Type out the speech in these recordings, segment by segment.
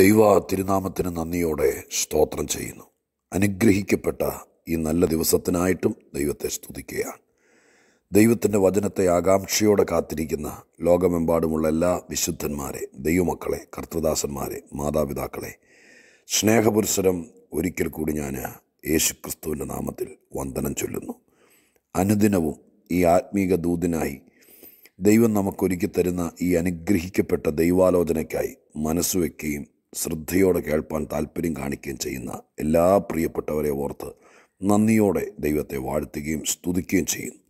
ദൈവ തിരുനാമത്തിന് നന്ദിയോടെ സ്തോത്രം ചെയ്യുന്നു അനുഗ്രഹിക്കപ്പെട്ട ഈ നല്ല ദിവസത്തിനായിട്ടും ദൈവത്തെ സ്തുതിക്കുകയാണ് ദൈവത്തിൻ്റെ വചനത്തെ ആകാംക്ഷയോടെ കാത്തിരിക്കുന്ന ലോകമെമ്പാടുമുള്ള എല്ലാ വിശുദ്ധന്മാരെ ദൈവമക്കളെ കർത്തൃദാസന്മാരെ മാതാപിതാക്കളെ സ്നേഹപുരസരം ഒരിക്കൽ കൂടി ഞാൻ യേശുക്രിസ്തുവിൻ്റെ നാമത്തിൽ വന്ദനം ചൊല്ലുന്നു അനുദിനവും ഈ ആത്മീക ദൂതിനായി ദൈവം നമുക്കൊരുക്കി തരുന്ന ഈ അനുഗ്രഹിക്കപ്പെട്ട ദൈവാലോചനയ്ക്കായി മനസ്സുവെക്കുകയും ശ്രദ്ധയോടെ കേൾപ്പാൻ താല്പര്യം കാണിക്കുകയും ചെയ്യുന്ന എല്ലാ പ്രിയപ്പെട്ടവരെ ഓർത്ത് നന്ദിയോടെ ദൈവത്തെ വാഴ്ത്തുകയും സ്തുതിക്കുകയും ചെയ്യുന്നു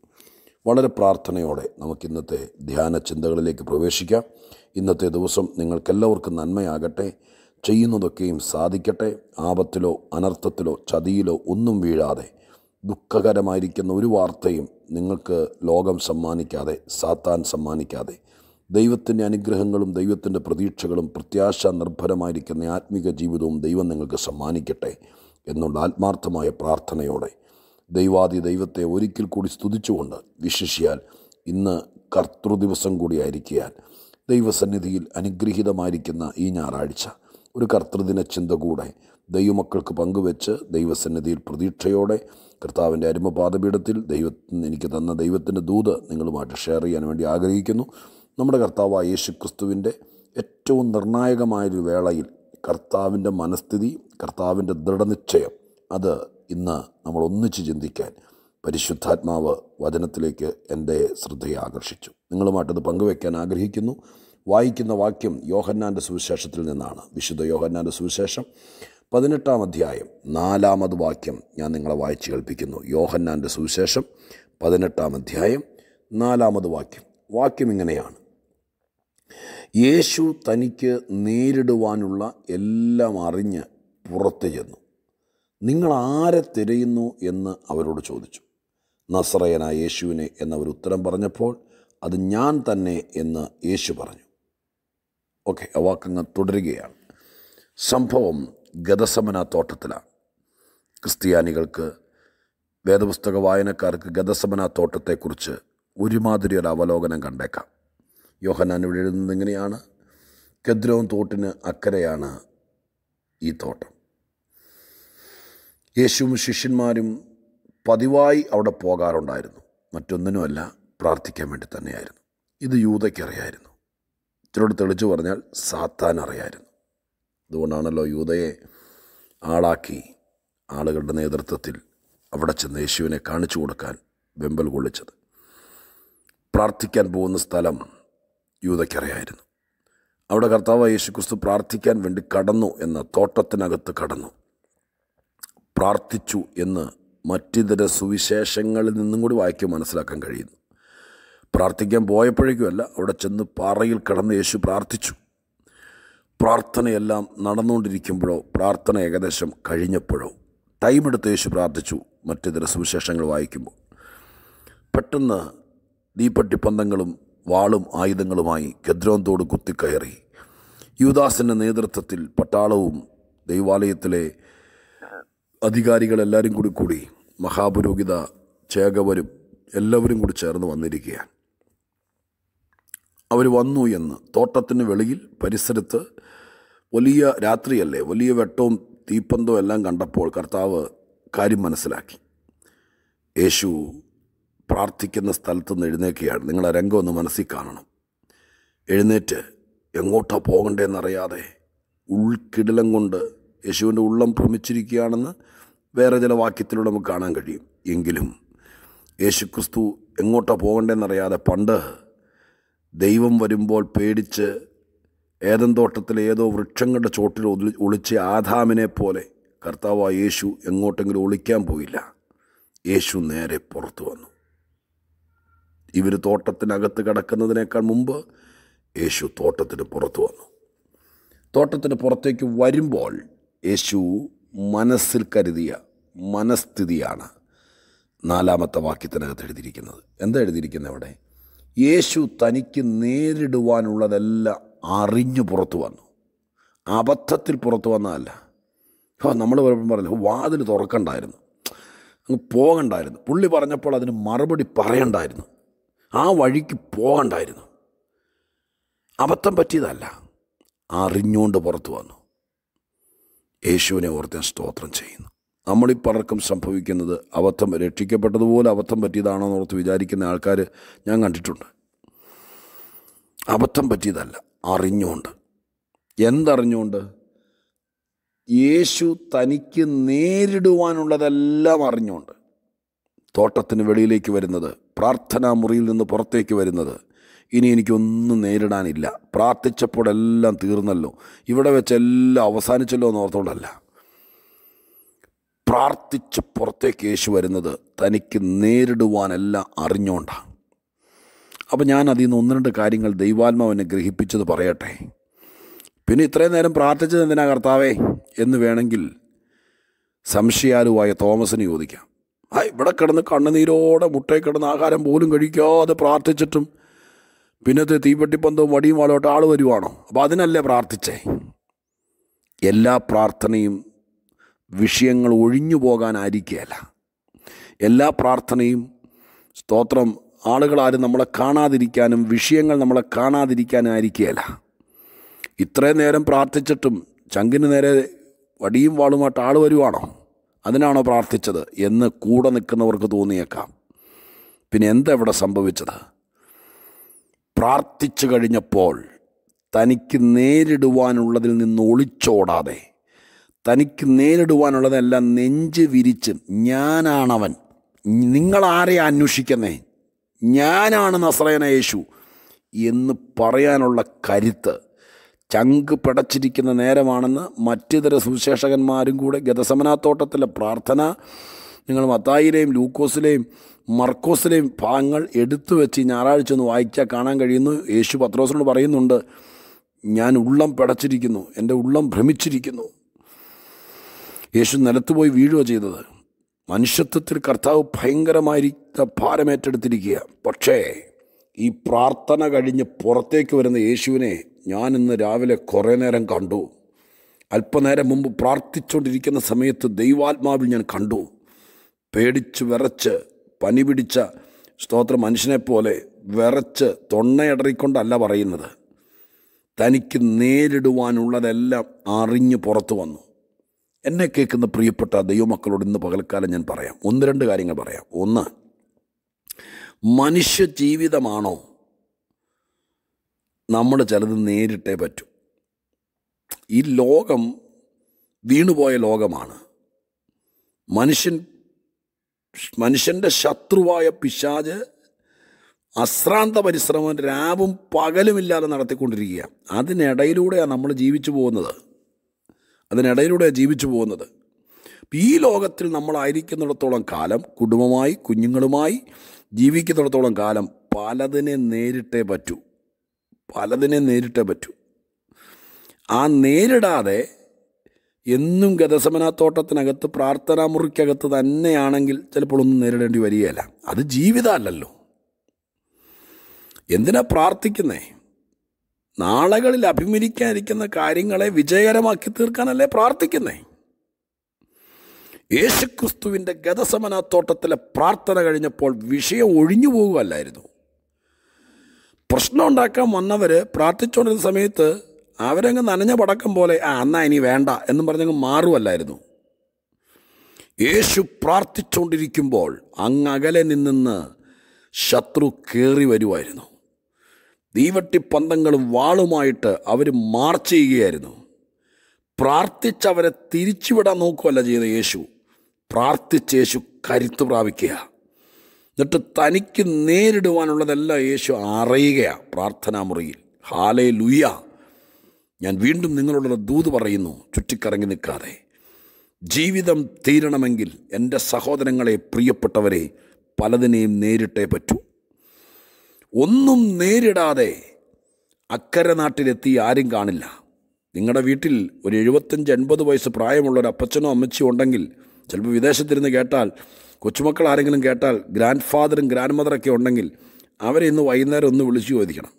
വളരെ പ്രാർത്ഥനയോടെ നമുക്ക് ഇന്നത്തെ ധ്യാന ചിന്തകളിലേക്ക് പ്രവേശിക്കാം ഇന്നത്തെ ദിവസം നിങ്ങൾക്കെല്ലാവർക്കും നന്മയാകട്ടെ ചെയ്യുന്നതൊക്കെയും സാധിക്കട്ടെ ആപത്തിലോ അനർത്ഥത്തിലോ ചതിയിലോ ഒന്നും വീഴാതെ ദുഃഖകരമായിരിക്കുന്ന ഒരു വാർത്തയും നിങ്ങൾക്ക് ലോകം സമ്മാനിക്കാതെ സാത്താൻ സമ്മാനിക്കാതെ ദൈവത്തിൻ്റെ അനുഗ്രഹങ്ങളും ദൈവത്തിൻ്റെ പ്രതീക്ഷകളും പ്രത്യാശ നിർഭരമായിരിക്കുന്ന ആത്മീക ജീവിതവും ദൈവം നിങ്ങൾക്ക് സമ്മാനിക്കട്ടെ എന്നുള്ള ആത്മാർത്ഥമായ പ്രാർത്ഥനയോടെ ദൈവാദി ദൈവത്തെ ഒരിക്കൽ കൂടി സ്തുതിച്ചുകൊണ്ട് വിശേഷിയാൽ ഇന്ന് കർത്തൃദിവസം കൂടിയായിരിക്കാൻ ദൈവസന്നിധിയിൽ അനുഗ്രഹീതമായിരിക്കുന്ന ഈ ഞായറാഴ്ച ഒരു കർത്തൃദിന ചിന്ത കൂടെ ദൈവമക്കൾക്ക് പങ്കുവെച്ച് ദൈവസന്നിധിയിൽ പ്രതീക്ഷയോടെ കർത്താവിൻ്റെ അരുമപാദപീഠത്തിൽ ദൈവത്തിന് എനിക്ക് തന്ന ദൈവത്തിൻ്റെ ദൂത് നിങ്ങളുമായിട്ട് ഷെയർ ചെയ്യാൻ വേണ്ടി ആഗ്രഹിക്കുന്നു നമ്മുടെ കർത്താവായ യേശു ക്രിസ്തുവിൻ്റെ ഏറ്റവും നിർണായകമായൊരു വേളയിൽ കർത്താവിൻ്റെ മനസ്ഥിതി കർത്താവിൻ്റെ ദൃഢനിശ്ചയം അത് ഇന്ന് നമ്മൾ ഒന്നിച്ച് ചിന്തിക്കാൻ പരിശുദ്ധാത്മാവ് വചനത്തിലേക്ക് എൻ്റെ ശ്രദ്ധയെ ആകർഷിച്ചു നിങ്ങളുമായിട്ടത് പങ്കുവയ്ക്കാൻ ആഗ്രഹിക്കുന്നു വായിക്കുന്ന വാക്യം യോഹന്നാൻ്റെ സുവിശേഷത്തിൽ നിന്നാണ് വിശുദ്ധ യോഹന്നാൻ്റെ സുവിശേഷം പതിനെട്ടാം അധ്യായം നാലാമത് വാക്യം ഞാൻ നിങ്ങളെ വായിച്ചു കേൾപ്പിക്കുന്നു യോഹന്നാൻ്റെ സുവിശേഷം പതിനെട്ടാം അധ്യായം നാലാമത് വാക്യം വാക്യം ഇങ്ങനെയാണ് യേശു തനിക്ക് നേരിടുവാനുള്ള എല്ലാം അറിഞ്ഞ് പുറത്ത് ചെന്നു നിങ്ങൾ ആരെ തിരയുന്നു എന്ന് അവരോട് ചോദിച്ചു നസ്രയനായ യേശുവിനെ എന്നവർ ഉത്തരം പറഞ്ഞപ്പോൾ അത് ഞാൻ തന്നെ എന്ന് യേശു പറഞ്ഞു ഓക്കെ ആ തുടരുകയാണ് സംഭവം ഗതസമന തോട്ടത്തിലാണ് ക്രിസ്ത്യാനികൾക്ക് വേദപുസ്തക വായനക്കാർക്ക് ഗതസമന തോട്ടത്തെക്കുറിച്ച് ഒരുമാതിരി ഒരു അവലോകനം കണ്ടേക്കാം യോഹന്നാൻ ഇവിടെ എഴുതുന്നത് എങ്ങനെയാണ് കെദ്രോൻ തോട്ടിന് അക്കരയാണ് ഈ തോട്ടം യേശുവും ശിഷ്യന്മാരും പതിവായി അവിടെ പോകാറുണ്ടായിരുന്നു മറ്റൊന്നിനുമല്ല പ്രാർത്ഥിക്കാൻ വേണ്ടി തന്നെയായിരുന്നു ഇത് യൂതയ്ക്കറിയായിരുന്നു ഇത്തിരോട് തെളിച്ചു പറഞ്ഞാൽ സാത്താൻ അറിയായിരുന്നു അതുകൊണ്ടാണല്ലോ യൂതയെ ആളാക്കി ആളുകളുടെ നേതൃത്വത്തിൽ അവിടെ ചെന്ന് യേശുവിനെ കാണിച്ചു കൊടുക്കാൻ വെമ്പൽ കൊള്ളിച്ചത് പ്രാർത്ഥിക്കാൻ പോകുന്ന സ്ഥലം യൂതയ്ക്കറിയായിരുന്നു അവിടെ കർത്താവ് യേശുക്രിസ്തു പ്രാർത്ഥിക്കാൻ വേണ്ടി കടന്നു എന്ന് തോട്ടത്തിനകത്ത് കടന്നു പ്രാർത്ഥിച്ചു എന്ന് മറ്റിതര സുവിശേഷങ്ങളിൽ നിന്നും കൂടി വായിക്കും മനസ്സിലാക്കാൻ കഴിയുന്നു പ്രാർത്ഥിക്കാൻ പോയപ്പോഴേക്കുമല്ല അവിടെ ചെന്ന് പാറയിൽ കടന്ന് യേശു പ്രാർത്ഥിച്ചു പ്രാർത്ഥനയെല്ലാം നടന്നുകൊണ്ടിരിക്കുമ്പോഴോ പ്രാർത്ഥന ഏകദേശം കഴിഞ്ഞപ്പോഴോ ടൈമെടുത്ത് യേശു പ്രാർത്ഥിച്ചു മറ്റിതര സുവിശേഷങ്ങൾ വായിക്കുമ്പോൾ പെട്ടെന്ന് ദീപട്ടിപ്പന്തങ്ങളും വാളും ആയുധങ്ങളുമായി കെദ്രോൻ കുത്തിക്കയറി യുവദാസിൻ്റെ നേതൃത്വത്തിൽ പട്ടാളവും ദൈവാലയത്തിലെ അധികാരികളെല്ലാവരും കൂടി കൂടി മഹാപുരോഹിത ചേകവരും എല്ലാവരും കൂടി ചേർന്ന് വന്നിരിക്കുകയാണ് അവർ വന്നു എന്ന് തോട്ടത്തിന് വെളിയിൽ പരിസരത്ത് വലിയ രാത്രിയല്ലേ വലിയ വെട്ടവും തീപ്പന്തവും എല്ലാം കണ്ടപ്പോൾ കർത്താവ് കാര്യം മനസ്സിലാക്കി യേശു പ്രാർത്ഥിക്കുന്ന സ്ഥലത്ത് നിന്ന് എഴുന്നേക്കുകയാണ് നിങ്ങൾ രംഗം ഒന്ന് മനസ്സിൽ കാണണം എഴുന്നേറ്റ് എങ്ങോട്ടാണ് പോകണ്ടേന്നറിയാതെ ഉൾക്കിടലം കൊണ്ട് യേശുവിൻ്റെ ഉള്ളം ഭ്രമിച്ചിരിക്കുകയാണെന്ന് വേറെ ചില വാക്യത്തിലൂടെ നമുക്ക് കാണാൻ കഴിയും എങ്കിലും യേശുക്രിസ്തു എങ്ങോട്ടാണ് പോകണ്ടേന്നറിയാതെ പണ്ട് ദൈവം വരുമ്പോൾ പേടിച്ച് ഏതൻ തോട്ടത്തിലെ ഏതോ വൃക്ഷങ്ങളുടെ ചോട്ടിൽ ഒളിച്ച ആധാമിനെ പോലെ കർത്താവായ യേശു എങ്ങോട്ടെങ്കിലും ഒളിക്കാൻ പോയില്ല യേശു നേരെ പുറത്തു വന്നു ഇവർ തോട്ടത്തിനകത്ത് കടക്കുന്നതിനേക്കാൾ മുമ്പ് യേശു തോട്ടത്തിന് പുറത്തു വന്നു തോട്ടത്തിന് പുറത്തേക്ക് വരുമ്പോൾ യേശു മനസ്സിൽ കരുതിയ മനസ്ഥിതിയാണ് നാലാമത്തെ വാക്യത്തിനകത്ത് എഴുതിയിരിക്കുന്നത് എന്താ എഴുതിയിരിക്കുന്നത് അവിടെ യേശു തനിക്ക് നേരിടുവാനുള്ളതെല്ലാം അറിഞ്ഞു പുറത്തു വന്നു അബദ്ധത്തിൽ പുറത്തു വന്നതല്ല ഓ നമ്മൾ പലപ്പോഴും പറഞ്ഞു വാതിൽ തുറക്കണ്ടായിരുന്നു അങ്ങ് പോകണ്ടായിരുന്നു പുള്ളി പറഞ്ഞപ്പോൾ അതിന് മറുപടി പറയണ്ടായിരുന്നു ആ വഴിക്ക് പോകണ്ടായിരുന്നു അബദ്ധം പറ്റിയതല്ല അറിഞ്ഞുകൊണ്ട് പുറത്തു വന്നു യേശുവിനെ ഓർത്ത് സ്തോത്രം ചെയ്യുന്നു നമ്മളീ പലർക്കും സംഭവിക്കുന്നത് അബദ്ധം രക്ഷിക്കപ്പെട്ടതുപോലെ അബദ്ധം പറ്റിയതാണോ എന്ന് ഓർത്ത് വിചാരിക്കുന്ന ആൾക്കാർ ഞാൻ കണ്ടിട്ടുണ്ട് അബദ്ധം പറ്റിയതല്ല അറിഞ്ഞുകൊണ്ട് എന്തറിഞ്ഞുകൊണ്ട് യേശു തനിക്ക് നേരിടുവാനുള്ളതെല്ലാം അറിഞ്ഞുകൊണ്ട് തോട്ടത്തിന് വെളിയിലേക്ക് വരുന്നത് പ്രാർത്ഥനാ മുറിയിൽ നിന്ന് പുറത്തേക്ക് വരുന്നത് ഇനി എനിക്കൊന്നും നേരിടാനില്ല പ്രാർത്ഥിച്ചപ്പോഴെല്ലാം തീർന്നല്ലോ ഇവിടെ വെച്ച് എല്ലാം അവസാനിച്ചല്ലോ എന്ന് ഓർത്തുകൊണ്ടല്ല പ്രാർത്ഥിച്ച് പുറത്തേക്ക് യേശു വരുന്നത് തനിക്ക് നേരിടുവാനെല്ലാം അറിഞ്ഞോണ്ടാണ് അപ്പോൾ ഞാൻ അതിൽ നിന്ന് ഒന്ന് രണ്ട് കാര്യങ്ങൾ ദൈവാത്മാവിനെ ഗ്രഹിപ്പിച്ചത് പറയട്ടെ പിന്നെ ഇത്രയും നേരം പ്രാർത്ഥിച്ചത് എന്തിനാ കർത്താവേ എന്ന് വേണമെങ്കിൽ സംശയാലുവായ തോമസിന് ചോദിക്കാം ഇവിടെ കിടന്ന് കണ്ണുനീരോടെ മുട്ടയിൽ കിടന്ന് ആഹാരം പോലും കഴിക്കാതെ പ്രാർത്ഥിച്ചിട്ടും പിന്നത്തെ തീപ്പെട്ടിപ്പന്തവും വടിയും വാളോട്ട് ആൾ വരുവാണോ അപ്പോൾ അതിനല്ലേ പ്രാർത്ഥിച്ചേ എല്ലാ പ്രാർത്ഥനയും വിഷയങ്ങൾ ഒഴിഞ്ഞു പോകാനായിരിക്കുകയല്ല എല്ലാ പ്രാർത്ഥനയും സ്തോത്രം ആളുകളാരും നമ്മളെ കാണാതിരിക്കാനും വിഷയങ്ങൾ നമ്മളെ കാണാതിരിക്കാനും ആയിരിക്കുകയല്ല ഇത്രയും നേരം പ്രാർത്ഥിച്ചിട്ടും ചങ്കിന് നേരെ വടിയും വാളുമായിട്ട് ആൾ വരുവാണോ അതിനാണോ പ്രാർത്ഥിച്ചത് എന്ന് കൂടെ നിൽക്കുന്നവർക്ക് തോന്നിയേക്കാം പിന്നെ എന്തെവിടെ സംഭവിച്ചത് പ്രാർത്ഥിച്ചു കഴിഞ്ഞപ്പോൾ തനിക്ക് നേരിടുവാനുള്ളതിൽ നിന്ന് ഒളിച്ചോടാതെ തനിക്ക് നേരിടുവാനുള്ളതെല്ലാം നെഞ്ച് വിരിച്ച് ഞാനാണവൻ നിങ്ങളാരെ അന്വേഷിക്കുന്നേ ഞാനാണ് നസ്രയന യേശു എന്ന് പറയാനുള്ള കരുത്ത് ചങ്ക് പടച്ചിരിക്കുന്ന നേരമാണെന്ന് മറ്റിതര സുവിശേഷകന്മാരും കൂടെ ഗതസമനാത്തോട്ടത്തിലെ പ്രാർത്ഥന നിങ്ങൾ മത്തായിലെയും ലൂക്കോസിലെയും മർക്കോസിലെയും ഭാഗങ്ങൾ എടുത്തു വെച്ച് ഞായറാഴ്ച ഒന്ന് വായിച്ചാൽ കാണാൻ കഴിയുന്നു യേശു പത്രോസിനോട് പറയുന്നുണ്ട് ഞാൻ ഉള്ളം പടച്ചിരിക്കുന്നു എൻ്റെ ഉള്ളം ഭ്രമിച്ചിരിക്കുന്നു യേശു നിലത്ത് പോയി വീഴുക ചെയ്തത് മനുഷ്യത്വത്തിൽ കർത്താവ് ഭയങ്കരമായി ഭാരമേറ്റെടുത്തിരിക്കുക പക്ഷേ ഈ പ്രാർത്ഥന കഴിഞ്ഞ് പുറത്തേക്ക് വരുന്ന യേശുവിനെ ഞാൻ ഇന്ന് രാവിലെ കുറേ നേരം കണ്ടു അല്പനേരം മുമ്പ് പ്രാർത്ഥിച്ചുകൊണ്ടിരിക്കുന്ന സമയത്ത് ദൈവാത്മാവിൽ ഞാൻ കണ്ടു പേടിച്ച് വിറച്ച് പനി പിടിച്ച സ്തോത്ര മനുഷ്യനെപ്പോലെ വിറച്ച് തൊണ്ണയടറിക്കൊണ്ടല്ല പറയുന്നത് തനിക്ക് നേരിടുവാനുള്ളതെല്ലാം അറിഞ്ഞ് പുറത്തു വന്നു എന്നെ കേൾക്കുന്ന പ്രിയപ്പെട്ട ദൈവമക്കളോട് ഇന്ന് പകൽക്കാലം ഞാൻ പറയാം ഒന്ന് രണ്ട് കാര്യങ്ങൾ പറയാം ഒന്ന് മനുഷ്യ ജീവിതമാണോ നമ്മൾ ചിലത് നേരിട്ടേ പറ്റൂ ഈ ലോകം വീണുപോയ ലോകമാണ് മനുഷ്യൻ മനുഷ്യൻ്റെ ശത്രുവായ പിശാജ് അശ്രാന്ത പരിശ്രമം രാവും പകലുമില്ലാതെ നടത്തിക്കൊണ്ടിരിക്കുക അതിനിടയിലൂടെയാണ് നമ്മൾ ജീവിച്ചു പോകുന്നത് അതിനിടയിലൂടെയാണ് ജീവിച്ചു പോകുന്നത് ഈ ലോകത്തിൽ നമ്മളായിരിക്കുന്നിടത്തോളം കാലം കുടുംബമായി കുഞ്ഞുങ്ങളുമായി ജീവിക്കുന്നിടത്തോളം കാലം പലതിനെ നേരിട്ടേ പറ്റൂ പലതിനെ നേരിട്ടേ പറ്റൂ ആ നേരിടാതെ എന്നും ഗതസമനാത്തോട്ടത്തിനകത്ത് പ്രാർത്ഥനാ മുറിക്കകത്ത് തന്നെയാണെങ്കിൽ ചിലപ്പോൾ ഒന്നും നേരിടേണ്ടി വരികയല്ല അത് ജീവിതമല്ലല്ലോ എന്തിനാ പ്രാർത്ഥിക്കുന്നേ നാളകളിൽ അഭിമുഖിക്കാനിരിക്കുന്ന കാര്യങ്ങളെ വിജയകരമാക്കി തീർക്കാനല്ലേ പ്രാർത്ഥിക്കുന്നേ യേശുക്രിസ്തുവിൻ്റെ തോട്ടത്തിലെ പ്രാർത്ഥന കഴിഞ്ഞപ്പോൾ വിഷയം ഒഴിഞ്ഞു പോകുകയല്ലായിരുന്നു പ്രശ്നം ഉണ്ടാക്കാൻ വന്നവർ പ്രാർത്ഥിച്ചുകൊണ്ടിരുന്ന സമയത്ത് അവരങ്ങ് നനഞ്ഞ പടക്കം പോലെ ആ എന്നാ ഇനി വേണ്ട എന്നും പറഞ്ഞങ്ങ് മാറുമല്ലായിരുന്നു യേശു പ്രാർത്ഥിച്ചുകൊണ്ടിരിക്കുമ്പോൾ അങ്ങകലെ അകലെ ശത്രു കയറി വരുമായിരുന്നു പന്തങ്ങളും വാളുമായിട്ട് അവർ മാർച്ച് ചെയ്യുകയായിരുന്നു പ്രാർത്ഥിച്ചവരെ തിരിച്ചുവിടാൻ നോക്കുകയല്ല ചെയ്ത യേശു പ്രാർത്ഥിച്ച് യേശു കരുത്തു പ്രാപിക്കുകയാണ് എന്നിട്ട് തനിക്ക് നേരിടുവാനുള്ളതല്ല യേശു അറിയുകയാണ് പ്രാർത്ഥനാ മുറിയിൽ ഹാലേ ലുയ ഞാൻ വീണ്ടും നിങ്ങളോടുള്ള ദൂത് പറയുന്നു ചുറ്റിക്കറങ്ങി നിൽക്കാതെ ജീവിതം തീരണമെങ്കിൽ എൻ്റെ സഹോദരങ്ങളെ പ്രിയപ്പെട്ടവരെ പലതിനെയും നേരിട്ടേ പറ്റൂ ഒന്നും നേരിടാതെ അക്കരെ നാട്ടിലെത്തി ആരും കാണില്ല നിങ്ങളുടെ വീട്ടിൽ ഒരു എഴുപത്തഞ്ച് എൺപത് വയസ്സ് പ്രായമുള്ള ഒരു അപ്പച്ചനോ അമ്മച്ചിയോ ഉണ്ടെങ്കിൽ ചിലപ്പോൾ വിദേശത്തിരുന്ന് കേട്ടാൽ കൊച്ചുമക്കൾ ആരെങ്കിലും കേട്ടാൽ ഗ്രാൻഡ് ഫാദറും ഗ്രാൻഡ് മദറൊക്കെ ഉണ്ടെങ്കിൽ അവരെ ഇന്ന് വൈകുന്നേരം ഒന്ന് വിളിച്ചു ചോദിക്കണം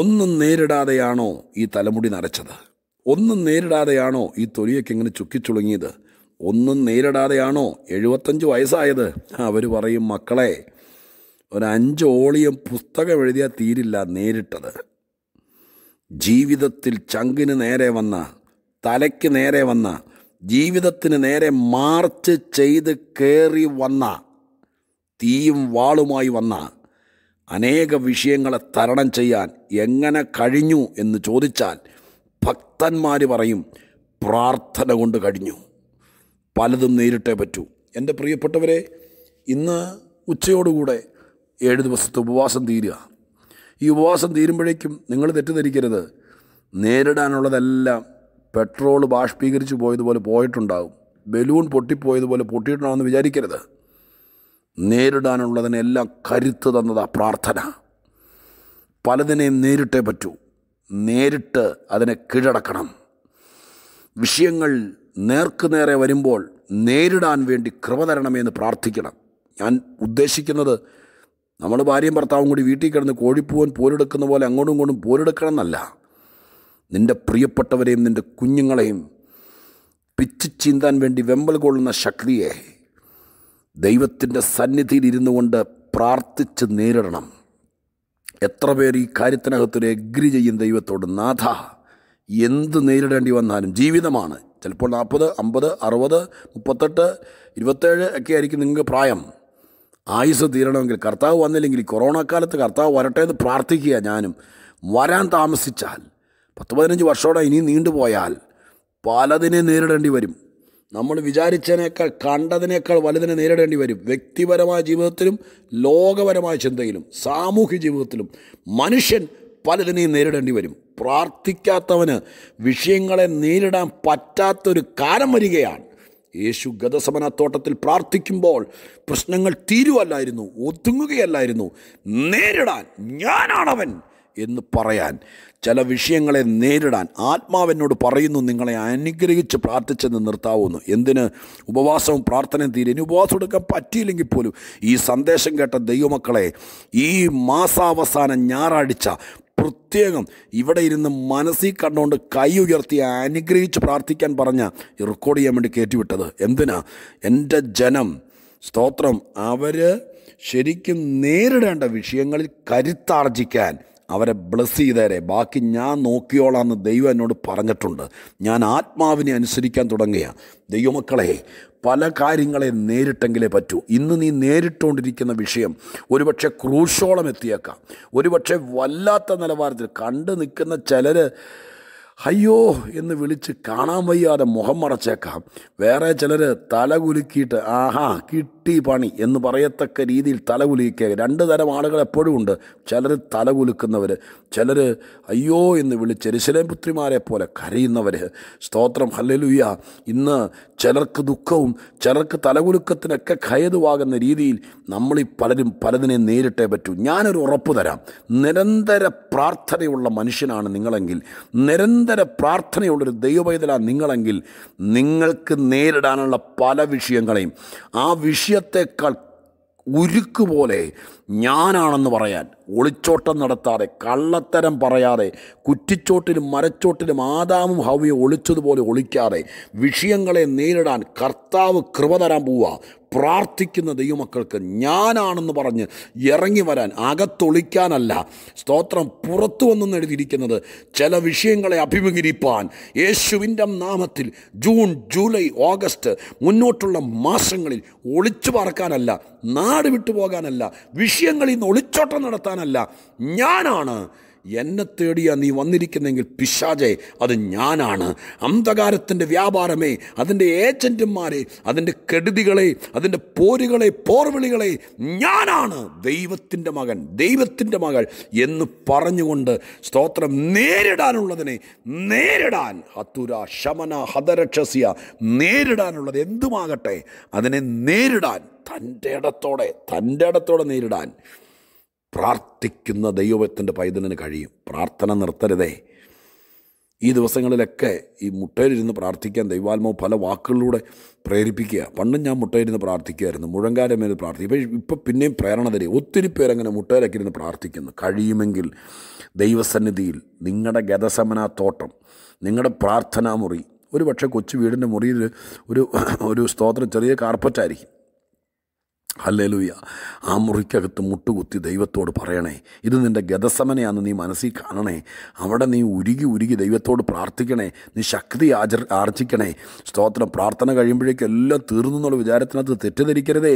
ഒന്നും നേരിടാതെയാണോ ഈ തലമുടി നരച്ചത് ഒന്നും നേരിടാതെയാണോ ഈ തൊലിയൊക്കെ ഇങ്ങനെ ചുക്കിച്ചുളുങ്ങിയത് ഒന്നും നേരിടാതെയാണോ എഴുപത്തഞ്ച് വയസ്സായത് അവർ പറയും മക്കളെ ഒരഞ്ച് ഓളിയം പുസ്തകം എഴുതിയാൽ തീരില്ല നേരിട്ടത് ജീവിതത്തിൽ ചങ്കിന് നേരെ വന്ന തലയ്ക്ക് നേരെ വന്ന ജീവിതത്തിന് നേരെ മാർച്ച് ചെയ്ത് കയറി വന്ന തീയും വാളുമായി വന്ന അനേക വിഷയങ്ങളെ തരണം ചെയ്യാൻ എങ്ങനെ കഴിഞ്ഞു എന്ന് ചോദിച്ചാൽ ഭക്തന്മാർ പറയും പ്രാർത്ഥന കൊണ്ട് കഴിഞ്ഞു പലതും നേരിട്ടേ പറ്റൂ എൻ്റെ പ്രിയപ്പെട്ടവരെ ഇന്ന് ഉച്ചയോടുകൂടെ ഏഴ് ദിവസത്തെ ഉപവാസം തീരുക ഈ ഉപവാസം തീരുമ്പോഴേക്കും നിങ്ങൾ തെറ്റിദ്ധരിക്കരുത് നേരിടാനുള്ളതെല്ലാം പെട്രോൾ ബാഷ്പീകരിച്ച് പോയതുപോലെ പോയിട്ടുണ്ടാകും ബലൂൺ പൊട്ടിപ്പോയതുപോലെ പൊട്ടിയിട്ടുണ്ടാകുമെന്ന് വിചാരിക്കരുത് നേരിടാനുള്ളതിനെല്ലാം കരുത്ത് തന്നതാ പ്രാർത്ഥന പലതിനെയും നേരിട്ടേ പറ്റൂ നേരിട്ട് അതിനെ കീഴടക്കണം വിഷയങ്ങൾ നേർക്കുനേരെ വരുമ്പോൾ നേരിടാൻ വേണ്ടി കൃപ തരണമെന്ന് പ്രാർത്ഥിക്കണം ഞാൻ ഉദ്ദേശിക്കുന്നത് നമ്മൾ ഭാര്യയും ഭർത്താവും കൂടി വീട്ടിൽ കിടന്ന് കോഴിപ്പൂവൻ പോരെടുക്കുന്ന പോലെ അങ്ങോട്ടും ഇങ്ങോട്ടും പോരെടുക്കണം എന്നല്ല നിൻ്റെ പ്രിയപ്പെട്ടവരെയും നിൻ്റെ കുഞ്ഞുങ്ങളെയും പിച്ച് ചീന്താൻ വേണ്ടി വെമ്പൽ കൊള്ളുന്ന ശക്തിയെ ദൈവത്തിൻ്റെ സന്നിധിയിൽ ഇരുന്നു കൊണ്ട് പ്രാർത്ഥിച്ച് നേരിടണം എത്ര പേർ ഈ കാര്യത്തിനകത്തൊരു എഗ്രി ചെയ്യും ദൈവത്തോട് നാഥ എന്ത് നേരിടേണ്ടി വന്നാലും ജീവിതമാണ് ചിലപ്പോൾ നാൽപ്പത് അമ്പത് അറുപത് മുപ്പത്തെട്ട് ഇരുപത്തേഴ് ഒക്കെ ആയിരിക്കും നിങ്ങൾക്ക് പ്രായം ആയുസ് തീരണമെങ്കിൽ കർത്താവ് വന്നില്ലെങ്കിൽ കൊറോണ കാലത്ത് കർത്താവ് വരട്ടെ എന്ന് പ്രാർത്ഥിക്കുക ഞാനും വരാൻ താമസിച്ചാൽ പത്ത് പതിനഞ്ച് വർഷമോടെ ഇനി നീണ്ടുപോയാൽ പലതിനെ നേരിടേണ്ടി വരും നമ്മൾ വിചാരിച്ചതിനേക്കാൾ കണ്ടതിനേക്കാൾ വലുതിനെ നേരിടേണ്ടി വരും വ്യക്തിപരമായ ജീവിതത്തിലും ലോകപരമായ ചിന്തയിലും സാമൂഹ്യ ജീവിതത്തിലും മനുഷ്യൻ പലതിനെയും നേരിടേണ്ടി വരും പ്രാർത്ഥിക്കാത്തവന് വിഷയങ്ങളെ നേരിടാൻ പറ്റാത്തൊരു കാലം വരികയാണ് യേശു ഗതസമനത്തോട്ടത്തിൽ പ്രാർത്ഥിക്കുമ്പോൾ പ്രശ്നങ്ങൾ തീരുവല്ലായിരുന്നു ഒതുങ്ങുകയല്ലായിരുന്നു നേരിടാൻ ഞാനാണവൻ എന്ന് പറയാൻ ചില വിഷയങ്ങളെ നേരിടാൻ ആത്മാവെന്നോട് പറയുന്നു നിങ്ങളെ അനുഗ്രഹിച്ച് പ്രാർത്ഥിച്ചെന്ന് നിർത്താവുന്നു എന്തിന് ഉപവാസവും പ്രാർത്ഥനയും തീരെ ഇനി ഉപവാസം എടുക്കാൻ പറ്റിയില്ലെങ്കിൽ പോലും ഈ സന്ദേശം കേട്ട ദൈവമക്കളെ ഈ മാസാവസാനം ഞായറാഴ്ച പ്രത്യേകം ഇവിടെ ഇരുന്ന് മനസ്സിൽ കണ്ടുകൊണ്ട് കൈ ഉയർത്തി അനുഗ്രഹിച്ച് പ്രാർത്ഥിക്കാൻ പറഞ്ഞ റെക്കോർഡ് ചെയ്യാൻ വേണ്ടി കയറ്റിവിട്ടത് എന്തിനാ എൻ്റെ ജനം സ്തോത്രം അവർ ശരിക്കും നേരിടേണ്ട വിഷയങ്ങളിൽ കരുത്താർജിക്കാൻ അവരെ ബ്ലസ് ചെയ്തേരെ ബാക്കി ഞാൻ നോക്കിയോളാന്ന് ദൈവം എന്നോട് പറഞ്ഞിട്ടുണ്ട് ഞാൻ ആത്മാവിനെ അനുസരിക്കാൻ തുടങ്ങുക ദൈവമക്കളെ പല കാര്യങ്ങളെ നേരിട്ടെങ്കിലേ പറ്റൂ ഇന്ന് നീ നേരിട്ടുകൊണ്ടിരിക്കുന്ന വിഷയം ഒരുപക്ഷെ ക്രൂശോളം എത്തിയേക്കാം ഒരുപക്ഷെ വല്ലാത്ത നിലവാരത്തിൽ കണ്ടു നിൽക്കുന്ന ചിലർ അയ്യോ എന്ന് വിളിച്ച് കാണാൻ വയ്യാതെ മുഖം മറച്ചേക്കാം വേറെ ചിലർ തലകുലുക്കിയിട്ട് ആഹാ കിട്ടി പണി എന്ന് പറയത്തക്ക രീതിയിൽ തലകുലുക്കുക രണ്ട് തരം ആളുകൾ എപ്പോഴും ഉണ്ട് ചിലർ തലകുലുക്കുന്നവർ ചിലർ അയ്യോ എന്ന് വിളിച്ച് എരിശിലേം പുത്രിമാരെ പോലെ കരയുന്നവർ സ്തോത്രം ഹല്ലലുയ്യ ഇന്ന് ചിലർക്ക് ദുഃഖവും ചിലർക്ക് തലകുലുക്കത്തിനൊക്കെ ഖയതുവാകുന്ന രീതിയിൽ നമ്മളിൽ പലരും പലതിനെ നേരിട്ടേ പറ്റൂ ഞാനൊരു ഉറപ്പ് തരാം നിരന്തര പ്രാർത്ഥനയുള്ള മനുഷ്യനാണ് നിങ്ങളെങ്കിൽ നിരന്തര നിരന്തര പ്രാർത്ഥനയുള്ളൊരു ദൈവപൈതല നിങ്ങളെങ്കിൽ നിങ്ങൾക്ക് നേരിടാനുള്ള പല വിഷയങ്ങളെയും ആ വിഷയത്തെക്കാൾ ഉരുക്കുപോലെ ഞാനാണെന്ന് പറയാൻ ഒളിച്ചോട്ടം നടത്താതെ കള്ളത്തരം പറയാതെ കുറ്റിച്ചോട്ടിലും മരച്ചോട്ടിലും ആദാമും ഹവിയും ഒളിച്ചതുപോലെ ഒളിക്കാതെ വിഷയങ്ങളെ നേരിടാൻ കർത്താവ് കൃപ തരാൻ പോവുക പ്രാർത്ഥിക്കുന്ന ദൈവമക്കൾക്ക് ഞാനാണെന്ന് പറഞ്ഞ് ഇറങ്ങി വരാൻ അകത്തൊളിക്കാനല്ല സ്തോത്രം പുറത്തു വന്നെന്ന് എഴുതിയിരിക്കുന്നത് ചില വിഷയങ്ങളെ അഭിമുഖീകരിപ്പാൻ യേശുവിൻ്റെ നാമത്തിൽ ജൂൺ ജൂലൈ ഓഗസ്റ്റ് മുന്നോട്ടുള്ള മാസങ്ങളിൽ ഒളിച്ചു പറക്കാനല്ല നാട് വിട്ടുപോകാനല്ല വിഷയങ്ങളിൽ നിന്ന് ഒളിച്ചോട്ടം നടത്താൻ ഞാനല്ല ഞാനാണ് എന്നെ തേടിയാ നീ വന്നിരിക്കുന്നെങ്കിൽ പിശാജെ അത് ഞാനാണ് അന്ധകാരത്തിൻ്റെ വ്യാപാരമേ അതിൻ്റെ ഏജൻറ്റുമാരെ അതിൻ്റെ കെടുതികളെ അതിൻ്റെ പോരുകളെ പോർവിളികളെ ഞാനാണ് ദൈവത്തിൻ്റെ മകൻ ദൈവത്തിൻ്റെ മകൾ എന്ന് പറഞ്ഞുകൊണ്ട് സ്തോത്രം നേരിടാനുള്ളതിനെ നേരിടാൻ ഹത്തുര ശമന ഹതരക്ഷസ്യ നേരിടാനുള്ളത് എന്തുമാകട്ടെ അതിനെ നേരിടാൻ തൻ്റെ ഇടത്തോടെ തൻ്റെ ഇടത്തോടെ നേരിടാൻ പ്രാർത്ഥിക്കുന്ന ദൈവത്തിൻ്റെ പൈതലിന് കഴിയും പ്രാർത്ഥന നിർത്തരുതേ ഈ ദിവസങ്ങളിലൊക്കെ ഈ മുട്ടയിലിരുന്ന് പ്രാർത്ഥിക്കാൻ ദൈവാത്മാവ് പല വാക്കുകളിലൂടെ പ്രേരിപ്പിക്കുക പണ്ടും ഞാൻ മുട്ടയിരുന്ന് പ്രാർത്ഥിക്കുമായിരുന്നു മുഴങ്കാരമേൽ പ്രാർത്ഥിക്കും ഇപ്പം ഇപ്പം പിന്നെയും പ്രേരണ തരും ഒത്തിരി പേരങ്ങനെ മുട്ടയിലൊക്കെ ഇരുന്ന് പ്രാർത്ഥിക്കുന്നു കഴിയുമെങ്കിൽ ദൈവസന്നിധിയിൽ നിങ്ങളുടെ ഗതസമന തോട്ടം നിങ്ങളുടെ പ്രാർത്ഥനാമുറി ഒരു പക്ഷേ കൊച്ചു വീടിൻ്റെ മുറിയിൽ ഒരു ഒരു സ്തോത്രം ചെറിയ കാർപ്പറ്റായിരിക്കും ഹല്ലേലൂയ ആ മുറിക്കകത്ത് മുട്ടുകുത്തി ദൈവത്തോട് പറയണേ ഇത് നിൻ്റെ ഗതസമനയാണെന്ന് നീ മനസ്സിൽ കാണണേ അവിടെ നീ ഉരുകി ഉരുകി ദൈവത്തോട് പ്രാർത്ഥിക്കണേ നീ ശക്തി ആചർ ആർജിക്കണേ സ്തോത്രം പ്രാർത്ഥന കഴിയുമ്പോഴേക്കും എല്ലാം തീർന്നു എന്നുള്ള വിചാരത്തിനകത്ത് തെറ്റിദ്ധരിക്കരുതേ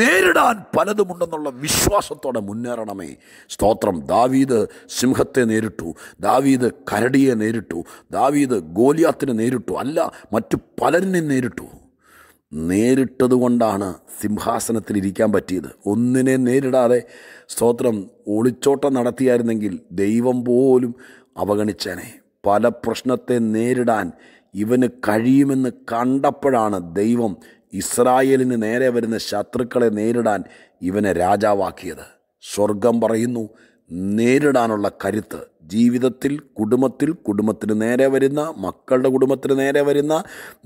നേരിടാൻ പലതുമുണ്ടെന്നുള്ള വിശ്വാസത്തോടെ മുന്നേറണമേ സ്തോത്രം ദാവീദ് സിംഹത്തെ നേരിട്ടു ദാവീദ് കരടിയെ നേരിട്ടു ദാവീദ് ഗോലിയാത്തിനെ നേരിട്ടു അല്ല മറ്റു പലരിനെ നേരിട്ടു നേരിട്ടതുകൊണ്ടാണ് സിംഹാസനത്തിൽ ഇരിക്കാൻ പറ്റിയത് ഒന്നിനെ നേരിടാതെ സ്തോത്രം ഒളിച്ചോട്ടം നടത്തിയായിരുന്നെങ്കിൽ ദൈവം പോലും അവഗണിച്ചേനെ പല പ്രശ്നത്തെ നേരിടാൻ ഇവന് കഴിയുമെന്ന് കണ്ടപ്പോഴാണ് ദൈവം ഇസ്രായേലിന് നേരെ വരുന്ന ശത്രുക്കളെ നേരിടാൻ ഇവനെ രാജാവാക്കിയത് സ്വർഗം പറയുന്നു നേരിടാനുള്ള കരുത്ത് ജീവിതത്തിൽ കുടുംബത്തിൽ കുടുംബത്തിന് നേരെ വരുന്ന മക്കളുടെ കുടുംബത്തിന് നേരെ വരുന്ന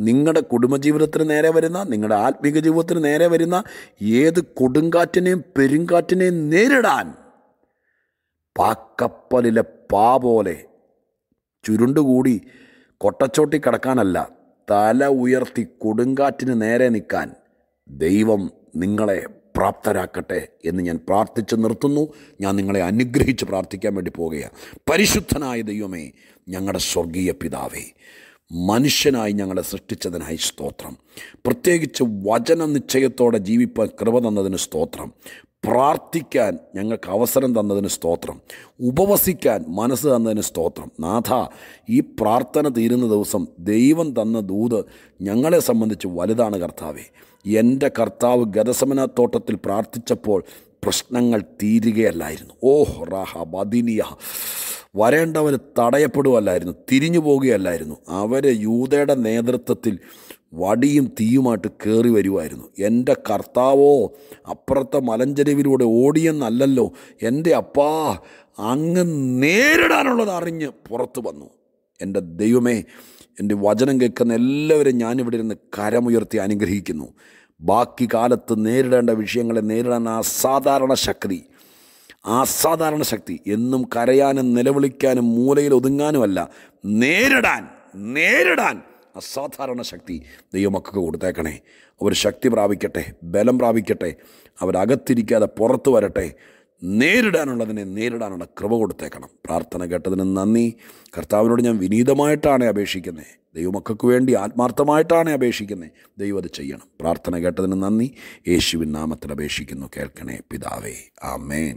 നിങ്ങളുടെ കുടുംബജീവിതത്തിന് നേരെ വരുന്ന നിങ്ങളുടെ ആത്മീക ജീവിതത്തിന് നേരെ വരുന്ന ഏത് കൊടുങ്കാറ്റിനെയും പെരുങ്കാറ്റിനെയും നേരിടാൻ പാക്കപ്പലിലെ പാ പോലെ ചുരുണ്ടുകൂടി കൊട്ടച്ചോട്ടി കിടക്കാനല്ല തല ഉയർത്തി കൊടുങ്കാറ്റിന് നേരെ നിൽക്കാൻ ദൈവം നിങ്ങളെ പ്രാപ്തരാക്കട്ടെ എന്ന് ഞാൻ പ്രാർത്ഥിച്ച് നിർത്തുന്നു ഞാൻ നിങ്ങളെ അനുഗ്രഹിച്ച് പ്രാർത്ഥിക്കാൻ വേണ്ടി പോവുകയാണ് പരിശുദ്ധനായ ദൈവമേ ഞങ്ങളുടെ സ്വർഗീയ പിതാവേ മനുഷ്യനായി ഞങ്ങളെ സൃഷ്ടിച്ചതിനായി സ്തോത്രം പ്രത്യേകിച്ച് വചന നിശ്ചയത്തോടെ ജീവിപ്പാൻ കൃപ തന്നതിന് സ്തോത്രം പ്രാർത്ഥിക്കാൻ ഞങ്ങൾക്ക് അവസരം തന്നതിന് സ്തോത്രം ഉപവസിക്കാൻ മനസ്സ് തന്നതിന് സ്തോത്രം നാഥ ഈ പ്രാർത്ഥന തീരുന്ന ദിവസം ദൈവം തന്ന ദൂത് ഞങ്ങളെ സംബന്ധിച്ച് വലുതാണ് കർത്താവേ എൻ്റെ കർത്താവ് ഗതസമനത്തോട്ടത്തിൽ പ്രാർത്ഥിച്ചപ്പോൾ പ്രശ്നങ്ങൾ തീരുകയല്ലായിരുന്നു ഓഹ് റാഹ ബദിനിയ വരേണ്ടവർ തടയപ്പെടുകയല്ലായിരുന്നു തിരിഞ്ഞു പോകുകയല്ലായിരുന്നു അവരെ യൂതയുടെ നേതൃത്വത്തിൽ വടിയും തീയുമായിട്ട് കയറി വരുമായിരുന്നു എൻ്റെ കർത്താവോ അപ്പുറത്തെ മലഞ്ചരിവിലൂടെ ഓടിയെന്നല്ലല്ലോ എൻ്റെ അപ്പാ അങ്ങ് നേരിടാനുള്ളത് അറിഞ്ഞ് പുറത്തു വന്നു എൻ്റെ ദൈവമേ എൻ്റെ വചനം കേൾക്കുന്ന എല്ലാവരും ഞാനിവിടെ ഇരുന്ന് കരമുയർത്തി അനുഗ്രഹിക്കുന്നു ബാക്കി കാലത്ത് നേരിടേണ്ട വിഷയങ്ങളെ നേരിടാൻ അസാധാരണ ശക്തി അസാധാരണ ശക്തി എന്നും കരയാനും നിലവിളിക്കാനും മൂലയിൽ ഒതുങ്ങാനുമല്ല നേരിടാൻ നേരിടാൻ അസാധാരണ ശക്തി ദൈവമക്കൾക്ക് കൊടുത്തേക്കണേ അവർ ശക്തി പ്രാപിക്കട്ടെ ബലം പ്രാപിക്കട്ടെ അവരകത്തിരിക്കാതെ പുറത്തു വരട്ടെ നേരിടാനുള്ളതിനെ നേരിടാനുള്ള കൃപ കൊടുത്തേക്കണം പ്രാർത്ഥന കേട്ടതിന് നന്ദി കർത്താവിനോട് ഞാൻ വിനീതമായിട്ടാണ് അപേക്ഷിക്കുന്നത് ദൈവമക്കൾക്ക് വേണ്ടി ആത്മാർത്ഥമായിട്ടാണ് അപേക്ഷിക്കുന്നത് ദൈവം അത് ചെയ്യണം പ്രാർത്ഥന കേട്ടതിന് നന്ദി യേശുവിൻ നാമത്തിൽ അപേക്ഷിക്കുന്നു കേൾക്കണേ പിതാവേ ആമേൻ